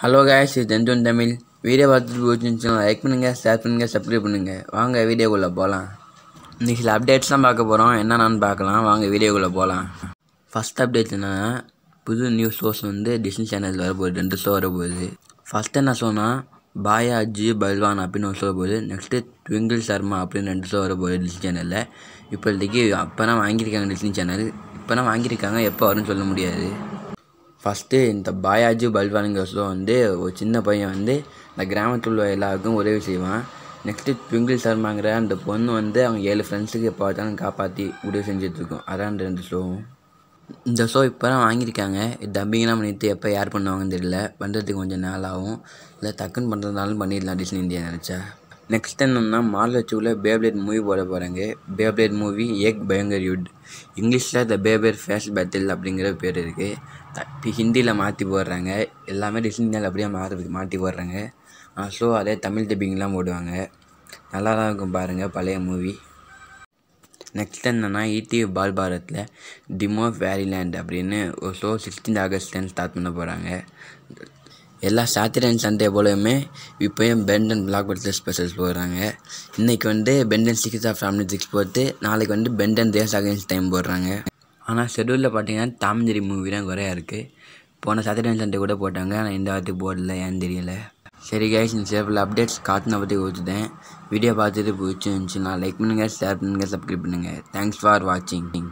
hello cash இது Tamil video பார்த்துட்டு பிடிச்சிருந்துச்சுன்னா லைக் பண்ணுங்கள் ஷேர் பண்ணுங்கள் சப்ஸ்கிரைப் பண்ணுங்கள் வாங்க வீடியோக்குள்ளே போகலாம் இன்றைக்கி சில அப்டேட்ஸ்லாம் பார்க்க போகிறோம் என்னென்னு பார்க்கலாம் வாங்க வீடியோக்குள்ளே போகலாம் ஃபஸ்ட் அப்டேட் என்னென்னா புது நியூஸ் ஷோஸ் வந்து டிஸ்னி சேனல் வரப்போகுது ரெண்டு ஷோ வரப்போகுது ஃபஸ்ட் என்ன ஷோனா பாயா அஜி பல்வான் அப்படின்னு ஒரு ஷோ போகுது நெக்ஸ்ட்டு ட்விங்கிள் சர்மா அப்படின்னு ரெண்டு ஷோ வரப்போகுது டிஸ்னி சேனலில் இப்போதைக்கு அப்போ தான் வாங்கியிருக்காங்க டிஸ்னி சேனல் இப்போ தான் வாங்கியிருக்காங்க எப்போ வரும்னு சொல்ல முடியாது ஃபஸ்ட்டு இந்த பாயாஜி பல்வானுங்கிற வந்து ஒரு சின்ன பையன் வந்து இந்த கிராமத்தில் உள்ள எல்லாருக்கும் உதவி செய்வான் நெக்ஸ்ட்டு ட்விங்கிள் சர்மாங்கிற அந்த பொண்ணு வந்து அவங்க ஏழு ஃப்ரெண்ட்ஸுக்கு எப்போ பார்த்தாலும் காப்பாற்றி உதவி செஞ்சுட்ருக்கோம் அதான் ரெண்டு ஷோவும் இந்த ஷோ இப்போ தான் வாங்கியிருக்காங்க டப்பிங்லாம் பண்ணிட்டு எப்போ யார் பண்ணுவாங்கன்னு தெரியல பண்ணுறதுக்கு கொஞ்சம் நாள் ஆகும் இல்லை டக்குன்னு பண்ணுறதுனாலும் பண்ணிடலாம் டிஸ்னி இந்தியா நினச்சா நெக்ஸ்ட் என்னென்னா மார்ச் ஜூலை பேப்ளேட் மூவி போட போகிறாங்க பேப்ளேட் மூவி ஏக் பயங்கர் யுட் இங்கிலீஷில் த பேபர் ஃபேஸ் பேட்டில் அப்படிங்கிற பேர் இருக்குது ஹிந்தியில் மாற்றி போடுறாங்க எல்லாமே டிஸ்னியில் அப்படியே மாற்றி மாற்றி போடுறாங்க ஸோ அதே தமிழ் டப்பிங்லாம் போடுவாங்க நல்லா தான் இருக்கும் பாருங்கள் பழைய மூவி நெக்ஸ்ட் என்னென்னா இடிவி e பால் பாரத்தில் டிமோ ஃபேரிலேண்ட் அப்படின்னு ஒரு ஷோ சிக்ஸ்டீன் ஆகஸ்ட்லேருந்து ஸ்டார்ட் பண்ண போகிறாங்க எல்லா சாட்டர்டே அண்ட் சண்டே போலவுமே இப்போயும் பெண்ட் அண்ட் பிளாக் பட்டர் ஸ்பெஷல்ஸ் போடுறாங்க இன்றைக்கி வந்து Ben ten six of family six போட்டு நாளைக்கு வந்து பெண்ட் அண்ட் தேஸ் அகேன்ஸ் டைம் போடுறாங்க ஆனால் ஷெடியூலில் பார்த்தீங்கன்னா தாமஞ்சேரி மூவி தான் குறையா இருக்குது போன சாட்டர்டே அண்ட் சண்டே கூட போட்டாங்க ஆனால் இந்த வார்த்தைக்கு போடல ஏன்னு தெரியல சரி கேஷ் இந்த சேஃபில் அப்டேட்ஸ் காட்டின பற்றி கொடுத்துட்டேன் வீடியோ பார்த்துட்டு பிடிச்சிருந்துச்சுன்னா லைக் பண்ணுங்கள் ஷேர் பண்ணுங்கள் சப்ஸ்கிரைப் பண்ணுங்கள் தேங்க்ஸ் ஃபார் வாட்சிங்